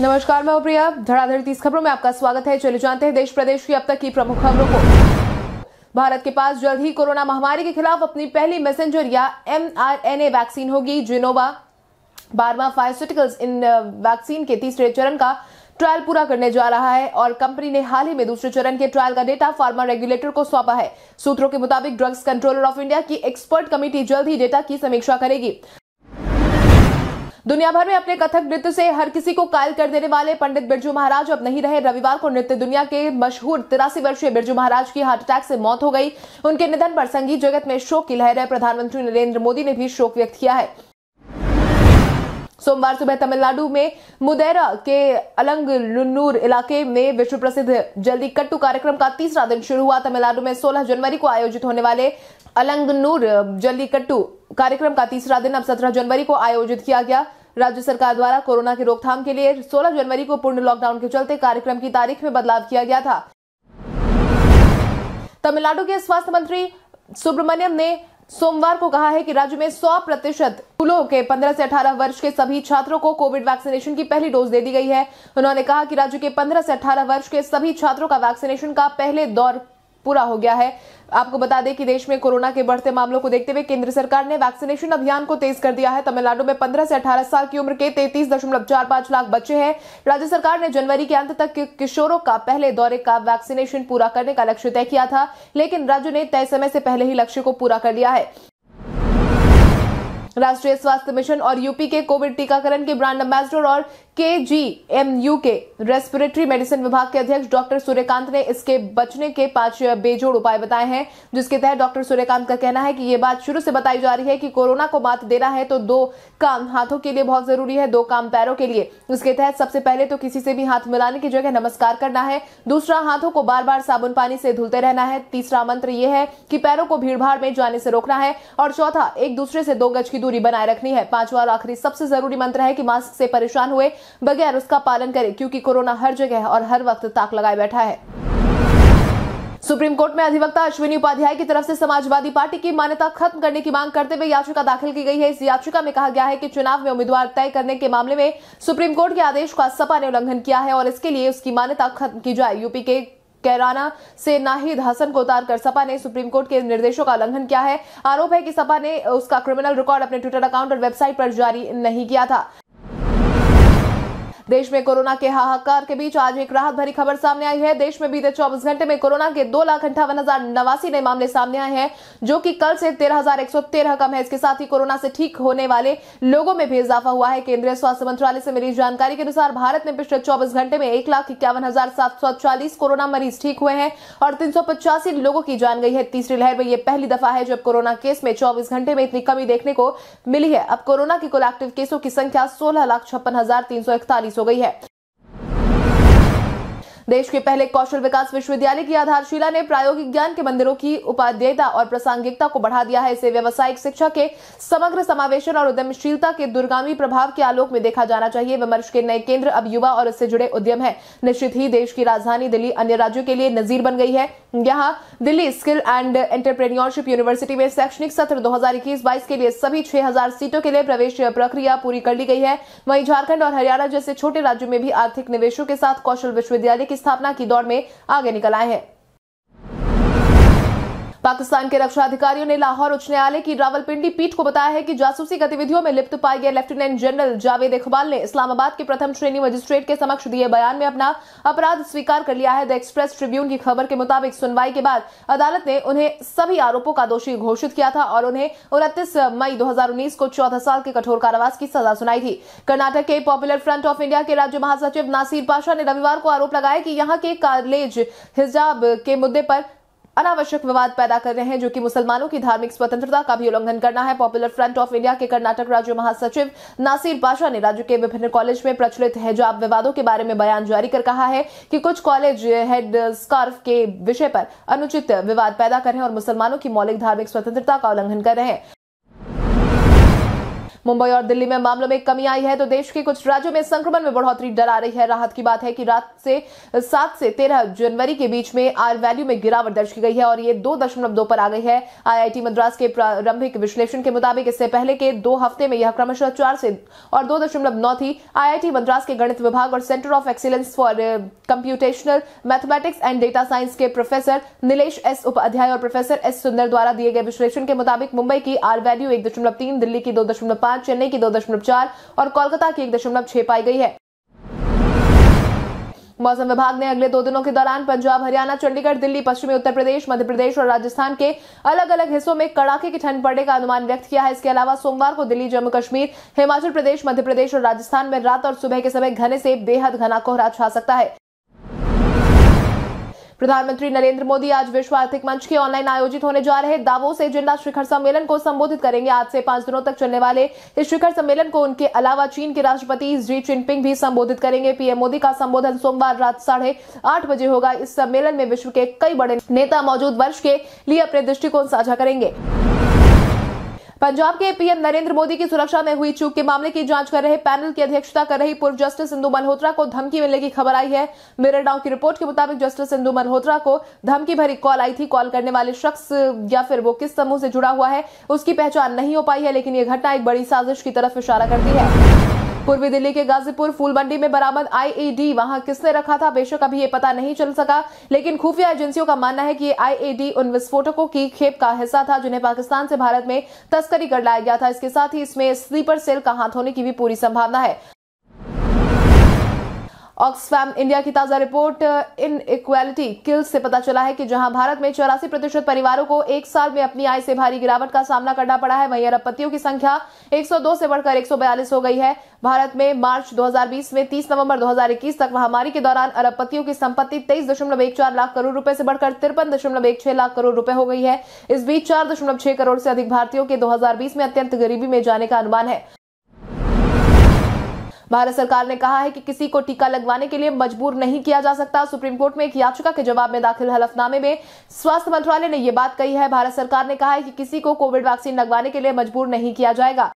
नमस्कार मैं प्रिया धड़ाधड़ तीस खबरों में आपका स्वागत है चले जानते हैं देश प्रदेश की अब तक की प्रमुख खबरों को भारत के पास जल्द ही कोरोना महामारी के खिलाफ अपनी पहली मैसेंजर या एमआरएनए वैक्सीन होगी जिनोवा बारवा फार्मास्यूटिकल्स इन वैक्सीन के तीसरे चरण का ट्रायल पूरा करने जा रहा है और कंपनी ने हाल ही में दूसरे चरण के ट्रायल का डेटा फार्मा रेगुलेटर को सौंपा है सूत्रों के मुताबिक ड्रग्स कंट्रोलर ऑफ इंडिया की एक्सपर्ट कमेटी जल्द ही डेटा की समीक्षा करेगी दुनिया भर में अपने कथक नृत्य से हर किसी को कायल कर देने वाले पंडित बिरजू महाराज अब नहीं रहे रविवार को नृत्य दुनिया के मशहूर तिरासी वर्षीय बिरजू महाराज की हार्ट अटैक से मौत हो गई उनके निधन पर संगीत जगत में शोक की लहर है प्रधानमंत्री नरेंद्र मोदी ने भी शोक व्यक्त किया है सोमवार सुबह तमिलनाडु में मुदेरा के अलंगलुन्नूर इलाके में विश्व प्रसिद्ध जल्दी कट्टू कार्यक्रम का तीसरा दिन शुरू हुआ तमिलनाडु में 16 जनवरी को आयोजित होने वाले अलंगनूर जल्दी कट्टू कार्यक्रम का तीसरा दिन अब 17 जनवरी को आयोजित किया गया राज्य सरकार द्वारा कोरोना की रोकथाम के लिए 16 जनवरी को पूर्ण लॉकडाउन के चलते कार्यक्रम की तारीख में बदलाव किया गया था तमिलनाडु के स्वास्थ्य मंत्री सुब्रमण्यम ने सोमवार को कहा है कि राज्य में 100 प्रतिशत स्कूलों के 15 से 18 वर्ष के सभी छात्रों को कोविड वैक्सीनेशन की पहली डोज दे दी गई है उन्होंने कहा कि राज्य के 15 से 18 वर्ष के सभी छात्रों का वैक्सीनेशन का पहले दौर पूरा हो गया है आपको बता दें कि देश में कोरोना के बढ़ते मामलों को देखते हुए केंद्र सरकार ने वैक्सीनेशन अभियान को तेज कर दिया है तमिलनाडु में 15 से 18 साल की उम्र के तैतीस दशमलव चार पांच लाख बच्चे हैं राज्य सरकार ने जनवरी के अंत तक किशोरों का पहले दौरे का वैक्सीनेशन पूरा करने का लक्ष्य तय किया था लेकिन राज्य ने तय समय से पहले ही लक्ष्य को पूरा कर लिया है राष्ट्रीय स्वास्थ्य मिशन और यूपी के कोविड टीकाकरण के ब्रांड एम्बेसडर और के जी एम यू के रेस्पिरेटरी मेडिसिन विभाग के अध्यक्ष डॉक्टर सूर्यकांत ने इसके बचने के पांच बेजोड़ उपाय बताए हैं जिसके तहत डॉक्टर सूर्यकांत का कहना है कि ये बात शुरू से बताई जा रही है कि कोरोना को मात देना है तो दो काम हाथों के लिए बहुत जरूरी है दो काम पैरों के लिए इसके तहत सबसे पहले तो किसी से भी हाथ मिलाने की जगह नमस्कार करना है दूसरा हाथों को बार बार साबुन पानी से धुलते रहना है तीसरा मंत्र यह है कि पैरों को भीड़भाड़ में जाने से रोकना है और चौथा एक दूसरे से दो गज की दूरी बनाए रखनी है पांचवा और आखिरी सबसे जरूरी मंत्र है कि मास्क से परेशान हुए बगैर उसका पालन करे क्योंकि कोरोना हर जगह और हर वक्त ताक लगाए बैठा है सुप्रीम कोर्ट में अधिवक्ता अश्विनी उपाध्याय की तरफ से समाजवादी पार्टी की मान्यता खत्म करने की मांग करते हुए याचिका दाखिल की गई है इस याचिका में कहा गया है कि चुनाव में उम्मीदवार तय करने के मामले में सुप्रीम कोर्ट के आदेश का सपा ने उल्लंघन किया है और इसके लिए उसकी मान्यता खत्म की जाए यूपी के कैराना से नाहिद हसन को उतारकर सपा ने सुप्रीम कोर्ट के निर्देशों का उल्लंघन किया है आरोप है कि सपा ने उसका क्रिमिनल रिकॉर्ड अपने ट्विटर अकाउंट और वेबसाइट पर जारी नहीं किया था देश में कोरोना के हाहाकार के बीच आज एक राहत भरी खबर सामने आई है देश में बीते चौबीस घंटे में कोरोना के दो लाख अंठावन हजार नवासी नए मामले सामने आए हैं जो कि कल से तेरह हजार एक सौ तेरह कम है इसके साथ ही कोरोना से ठीक होने वाले लोगों में भी इजाफा हुआ है केंद्रीय स्वास्थ्य मंत्रालय से मिली जानकारी के अनुसार भारत में पिछले चौबीस घंटे में एक लाख इक्यावन हजार सात सौ चालीस कोरोना मरीज ठीक हुए हैं और तीन सौ पचासी लोगों की जान गई है तीसरी लहर में यह पहली दफा है जब कोरोना केस में चौबीस घंटे में इतनी कमी देखने को मिली है अब कोरोना के कुल एक्टिव केसों की संख्या सोलह लाख छप्पन हजार तीन सौ इकतालीस हो गई है देश के पहले कौशल विकास विश्वविद्यालय की आधारशिला ने प्रायोगिक ज्ञान के मंदिरों की उपाध्ययता और प्रासंगिकता को बढ़ा दिया है इसे व्यावसायिक शिक्षा के समग्र समावेशन और उद्यमशीलता के दुर्गामी प्रभाव के आलोक में देखा जाना चाहिए विमर्श के नए केंद्र अब युवा और इससे जुड़े उद्यम है निश्चित ही देश की राजधानी दिल्ली अन्य राज्यों के लिए नजीर बन गई है यहाँ Delhi skill and entrepreneurship university में शैक्षणिक सत्र 2021-22 के लिए सभी 6000 सीटों के लिए प्रवेश प्रक्रिया पूरी कर ली गई है वहीं झारखंड और हरियाणा जैसे छोटे राज्यों में भी आर्थिक निवेशों के साथ कौशल विश्वविद्यालय की स्थापना की दौड़ में आगे निकल आए हैं पाकिस्तान के रक्षा अधिकारियों ने लाहौर उच्च न्यायालय की रावलपिंडी पीठ को बताया है कि जासूसी गतिविधियों में लिप्त पाए गए लेफ्टिनेंट जनरल जावेद इकबाल ने इस्लामाबाद के प्रथम श्रेणी मजिस्ट्रेट के समक्ष दिए बयान में अपना अपराध स्वीकार कर लिया है द एक्सप्रेस ट्रिब्यून की खबर के मुताबिक सुनवाई के बाद अदालत ने उन्हें सभी आरोपों का दोषी घोषित किया था और उन्हें उनतीस मई दो को चौदह साल के कठोर कारावास की सजा सुनाई थी कर्नाटक के पॉपुलर फ्रंट ऑफ इंडिया के राज्य महासचिव नासिर पाशा ने रविवार को आरोप लगाया कि यहाँ के कॉलेज हिजाब के मुद्दे पर अनावश्यक विवाद पैदा कर रहे हैं जो कि मुसलमानों की धार्मिक स्वतंत्रता का भी उल्लंघन करना है पॉपुलर फ्रंट ऑफ इंडिया के कर्नाटक राज्य महासचिव नासिर पाशा ने राज्य के विभिन्न कॉलेज में प्रचलित हिजाब विवादों के बारे में बयान जारी कर कहा है कि कुछ कॉलेज हेड स्कार्फ के विषय पर अनुचित विवाद पैदा कर रहे हैं और मुसलमानों की मौलिक धार्मिक स्वतंत्रता का उल्लंघन कर रहे हैं मुंबई और दिल्ली में मामलों में कमी आई है तो देश के कुछ राज्यों में संक्रमण में बढ़ोतरी डरा रही है राहत की बात है कि रात से सात से तेरह जनवरी के बीच में आर वैल्यू में गिरावट दर्ज की गई है और ये दो दशमलव दो पर आ गई है आईआईटी मद्रास के प्रारंभिक विश्लेषण के मुताबिक इससे पहले के दो हफ्ते में यह क्रमशः चार से और दो दशमलव नौ थी आईआईटी मद्रास के गणित विभाग और centre of excellence for computational mathematics and data science के प्रोफेसर निलेश एस उपाध्याय और प्रोफेसर एस सुंदर द्वारा दिए गए विश्लेषण के मुताबिक मुंबई की आर वैल्यू एक दशमलव तीन दिल्ली की दो दशमलव पांच दौरान चेन्नई की दो दशमलव चार और कोलकाता की एक दशमलव छह पाई गई है मौसम विभाग ने अगले दो दिनों के दौरान पंजाब हरियाणा चंडीगढ़ दिल्ली पश्चिमी उत्तर प्रदेश मध्य प्रदेश और राजस्थान के अलग अलग हिस्सों में कड़ाके की ठंड पड़ने का अनुमान व्यक्त किया है इसके अलावा सोमवार को दिल्ली जम्मू कश्मीर हिमाचल प्रदेश मध्य प्रदेश और राजस्थान में रात और सुबह के समय घने से बेहद घना कोहरा छा सकता है प्रधानमंत्री नरेंद्र मोदी आज विश्व आर्थिक मंच के ऑनलाइन आयोजित होने जा रहे दावोस एजेंडा शिखर सम्मेलन को संबोधित करेंगे आज से पांच दिनों तक चलने वाले इस शिखर सम्मेलन को उनके अलावा चीन के राष्ट्रपति जी जिनपिंग भी संबोधित करेंगे पीएम मोदी का संबोधन सोमवार रात साढ़े आठ बजे होगा इस सम्मेलन में विश्व के कई बड़े नेता मौजूद वर्ष के लिए अपने दृष्टिकोण साझा करेंगे पंजाब के पीएम नरेंद्र मोदी की सुरक्षा में हुई चूक के मामले की जांच कर रहे पैनल की अध्यक्षता कर रही पूर्व जस्टिस इंदु मल्होत्रा को धमकी मिलने की खबर आई है मेरे डाउ की रिपोर्ट के मुताबिक जस्टिस इंदू मल्होत्रा को धमकी भरी कॉल आई थी कॉल करने वाले शख्स या फिर वो किस समूह से जुड़ा हुआ है उसकी पहचान नहीं हो पाई है लेकिन यह घटना एक बड़ी साजिश की तरफ इशारा करती है पूर्वी दिल्ली के गाजीपुर फूलबंडी में बरामद आईईडी वहां किसने रखा था बेशक अभी ये पता नहीं चल सका लेकिन खुफिया एजेंसियों का मानना है कि ये आईईडी उन विस्फोटकों की खेप का हिस्सा था जिन्हें पाकिस्तान से भारत में तस्करी कर लाया गया था इसके साथ ही इसमें स्लीपर सेल का हाथ होने की भी पूरी संभावना है ऑक्सफैम इंडिया की ताजा रिपोर्ट इन इक्वालिटी किल्स से पता चला है कि जहां भारत में चौरासी प्रतिशत परिवारों को एक साल में अपनी आय से भारी गिरावट का सामना करना पड़ा है वहीं अरबपतियों की संख्या 102 से बढ़कर 142 हो गई है भारत में मार्च 2020 में 30 नवंबर 2021 तक महामारी के दौरान अरबपतियों की संपत्ति तेईस दशमलव एक चार लाख करोड़ रूपये से बढ़कर तिरपन दशमलव एक छह लाख करोड़ रूपये हो गई है इस बीच चार दशमलव छह करोड़ से अधिक भारतीयों के दो में अत्यंत गरीबी में जाने का अनुमान है भारत सरकार ने कहा है कि किसी को टीका लगवाने के लिए मजबूर नहीं किया जा सकता सुप्रीम कोर्ट में एक याचिका के जवाब में दाखिल हलफनामे में स्वास्थ्य मंत्रालय ने यह बात कही है भारत सरकार ने कहा है कि किसी को कोविड वैक्सीन लगवाने के लिए मजबूर नहीं किया जाएगा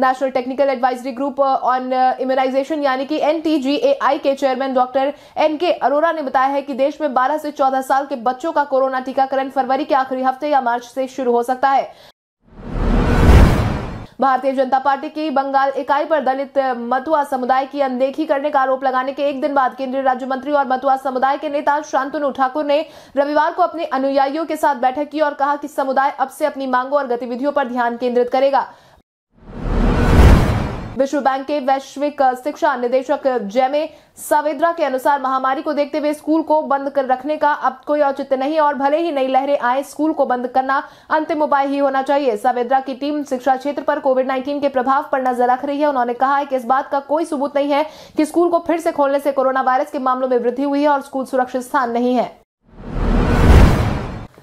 national technical advisory group on immunisation यानी कि एनटीजीएआई के चेयरमैन डॉक्टर एन के अरोरा ने बताया है कि देश में 12 से 14 साल के बच्चों का कोरोना टीकाकरण फरवरी के आखिरी हफ्ते या मार्च से शुरू हो सकता है भारतीय जनता पार्टी की बंगाल इकाई पर दलित मतुआ समुदाय की अनदेखी करने का आरोप लगाने के एक दिन बाद केंद्रीय राज्य मंत्री और मतुआ समुदाय के नेता शांतनु ठाकुर ने रविवार को अपने अनुयायियों के साथ बैठक की और कहा कि समुदाय अब से अपनी मांगों और गतिविधियों पर ध्यान केंद्रित करेगा विश्व बैंक के वैश्विक शिक्षा निदेशक जेमे सावेद्रा के अनुसार महामारी को देखते हुए स्कूल को बंद कर रखने का अब कोई औचित्य नहीं और भले ही नई लहरें आए स्कूल को बंद करना अंतिम उपाय ही होना चाहिए सावेद्रा की टीम शिक्षा क्षेत्र पर कोविड नाइन्टीन के प्रभाव पर नजर रख रही है उन्होंने कहा है कि इस बात का कोई सबूत नहीं है कि स्कूल को फिर से खोलने से कोरोना वायरस के मामलों में वृद्धि हुई है और स्कूल सुरक्षित स्थान नहीं है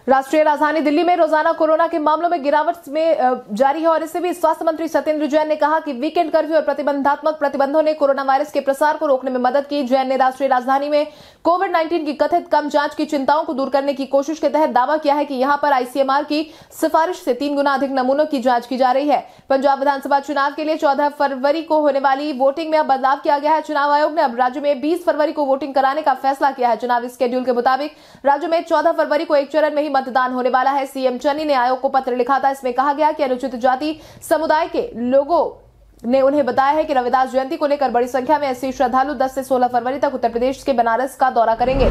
राष्ट्रीय राजधानी दिल्ली में रोजाना कोरोना के मामलों में गिरावट में जारी है और इससे भी स्वास्थ्य मंत्री सत्येंद्र जैन ने कहा कि वीकेंड कर्फ्यू और प्रतिबंधात्मक प्रतिबंधों ने कोरोना वायरस के प्रसार को रोकने में मदद की जैन ने राष्ट्रीय राजधानी में कोविड 19 की कथित कम जांच की चिंताओं को दूर करने की कोशिश के तहत दावा किया है कि यहां पर आईसीएमआर की सिफारिश से तीन गुना अधिक नमूनों की जांच की जा रही है पंजाब विधानसभा चुनाव के लिए चौदह फरवरी को होने वाली वोटिंग में अब बदलाव किया गया है चुनाव आयोग ने अब राज्य में बीस फरवरी को वोटिंग कराने का फैसला किया है चुनावी स्केड्यूल के मुताबिक राज्य में चौदह फरवरी को एक चरण में ही मतदान होने वाला है सीएम चन्नी ने आयोग को पत्र लिखा था इसमें कहा गया कि अनुचित जाति समुदाय के लोगों ने उन्हें बताया है कि रविदास जयंती को लेकर बड़ी संख्या में ऐसे श्रद्धालु 10 से 16 फरवरी तक उत्तर प्रदेश के बनारस का दौरा करेंगे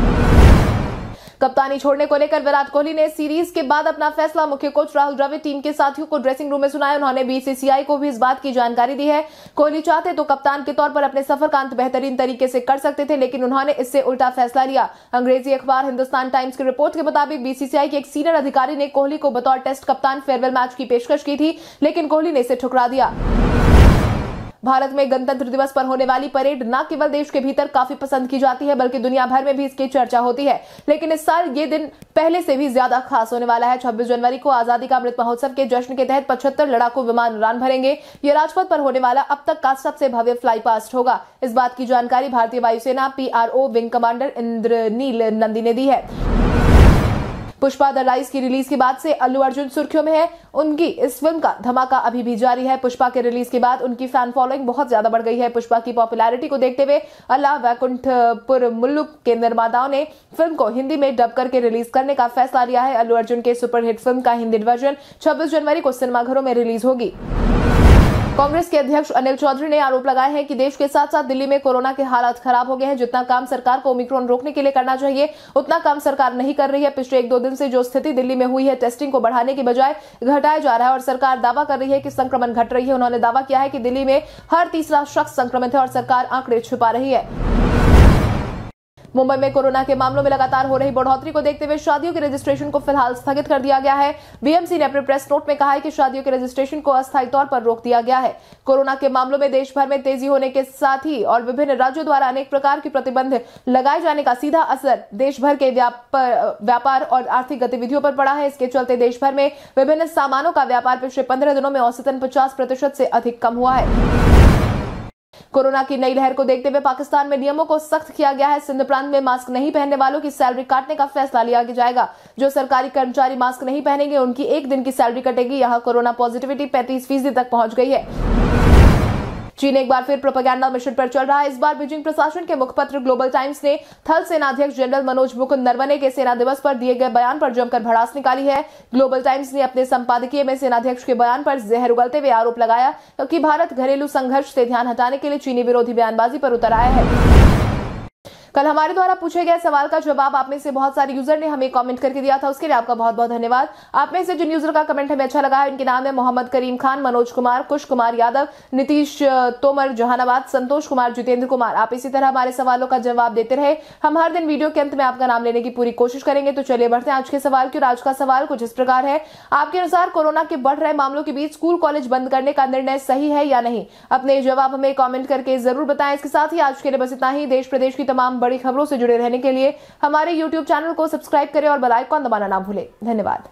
कप्तानी छोड़ने को लेकर विराट कोहली ने सीरीज के बाद अपना फैसला मुख्य कोच राहुल द्रविड़ टीम के साथियों को ड्रेसिंग रूम में सुनाया उन्होंने बीसीसीआई को भी इस बात की जानकारी दी है कोहली चाहते तो कप्तान के तौर पर अपने सफर का अंत बेहतरीन तरीके से कर सकते थे लेकिन उन्होंने इससे उल्टा फैसला लिया अंग्रेजी अखबार हिंदुस्तान टाइम्स की रिपोर्ट के मुताबिक बीसीसीआई के एक सीनियर अधिकारी ने कोहली को बतौर टेस्ट कप्तान फेयरवेल मैच की पेशकश की थी लेकिन कोहली ने इसे ठुकरा दिया भारत में गणतंत्र दिवस पर होने वाली परेड न केवल देश के भीतर काफी पसंद की जाती है बल्कि दुनिया भर में भी इसकी चर्चा होती है लेकिन इस साल ये दिन पहले से भी ज्यादा खास होने वाला है छब्बीस जनवरी को आजादी का अमृत महोत्सव के जश्न के तहत पचहत्तर लड़ाकू विमान उड़ान भरेंगे ये राजपथ पर होने वाला अब तक का सबसे भव्य फ्लाई पास्ट होगा इस बात की जानकारी भारतीय वायुसेना PRO wing commander Indranil Nandi ने दी है पुष्पा द राइज की रिलीज के बाद से अल्लू अर्जुन सुर्खियों में है उनकी इस फिल्म का धमाका अभी भी जारी है पुष्पा के रिलीज के बाद उनकी फैन फॉलोइंग बहुत ज्यादा बढ़ गई है पुष्पा की पॉपुलैरिटी को देखते हुए अल्लाह वैकुंठपुर मुल्लुक के निर्माताओं ने फिल्म को हिंदी में डब करके रिलीज करने का फैसला लिया है अल्लू अर्जुन के सुपरहिट फिल्म का हिंदी वर्जन छब्बीस जनवरी को सिनेमाघरों में रिलीज होगी कांग्रेस के अध्यक्ष अनिल चौधरी ने आरोप लगाया है कि देश के साथ साथ दिल्ली में कोरोना के हालात खराब हो गए हैं जितना काम सरकार को ओमिक्रॉन रोकने के लिए करना चाहिए उतना काम सरकार नहीं कर रही है पिछले एक दो दिन से जो स्थिति दिल्ली में हुई है टेस्टिंग को बढ़ाने के बजाय घटाया जा रहा है और सरकार दावा कर रही है कि संक्रमण घट रही है उन्होंने दावा किया है कि दिल्ली में हर तीसरा शख्स संक्रमित है और सरकार आंकड़े छुपा रही है मुंबई में कोरोना के मामलों में लगातार हो रही बढ़ोतरी को देखते हुए शादियों के रजिस्ट्रेशन को फिलहाल स्थगित कर दिया गया है बीएमसी ने अपने प्रेस नोट में कहा है कि शादियों के रजिस्ट्रेशन को अस्थायी तौर पर रोक दिया गया है कोरोना के मामलों में देश भर में तेजी होने के साथ ही और विभिन्न राज्यों द्वारा अनेक प्रकार के प्रतिबंध लगाए जाने का सीधा असर देश भर के व्यापार और आर्थिक गतिविधियों पर पड़ा है इसके चलते देश भर में विभिन्न सामानों का व्यापार पिछले पंद्रह दिनों में औसतन पचास प्रतिशत से अधिक कम हुआ है कोरोना की नई लहर को देखते हुए पाकिस्तान में नियमों को सख्त किया गया है सिंध प्रांत में मास्क नहीं पहनने वालों की सैलरी काटने का फैसला लिया जाएगा जो सरकारी कर्मचारी मास्क नहीं पहनेंगे उनकी एक दिन की सैलरी कटेगी यहाँ कोरोना पॉजिटिविटी पैंतीस फीसदी तक पहुंच गई है चीन एक बार फिर प्रोपागैंडा मिशन पर चल रहा है इस बार बीजिंग प्रशासन के मुखपत्र ग्लोबल टाइम्स ने थल सेनाध्यक्ष जनरल मनोज मुकुंद नरवने के सेना दिवस पर दिए गए बयान पर जमकर भड़ास निकाली है ग्लोबल टाइम्स ने अपने संपादकीय में सेनाध्यक्ष के बयान पर जहर उगलते हुए आरोप लगाया कि भारत घरेलू संघर्ष से ध्यान हटाने के लिए चीनी विरोधी बयानबाजी पर उतर आया है कल हमारे द्वारा पूछे गए सवाल का जवाब आप में से बहुत सारे यूजर ने हमें कमेंट करके दिया था उसके लिए आपका बहुत बहुत धन्यवाद आप में से जिन यूजर का कमेंट हमें अच्छा लगा है उनके नाम है मोहम्मद करीम खान मनोज कुमार कुश कुमार यादव नीतीश तोमर जहानाबाद संतोष कुमार जितेंद्र कुमार आप इसी तरह हमारे सवालों का जवाब देते रहे हम हर दिन वीडियो के अंत में आपका नाम लेने की पूरी कोशिश करेंगे तो चलिए बढ़ते हैं आज के सवाल की और आज का सवाल कुछ इस प्रकार है आपके अनुसार कोरोना के बढ़ रहे मामलों के बीच स्कूल कॉलेज बंद करने का निर्णय सही है या नहीं अपने जवाब हमें कॉमेंट करके जरूर बताएं इसके साथ ही आज के लिए बस इतना ही देश प्रदेश की तमाम बड़ी खबरों से जुड़े रहने के लिए हमारे यूट्यूब चैनल को सब्सक्राइब करें और बेलाइकॉन दबाना ना भूलें धन्यवाद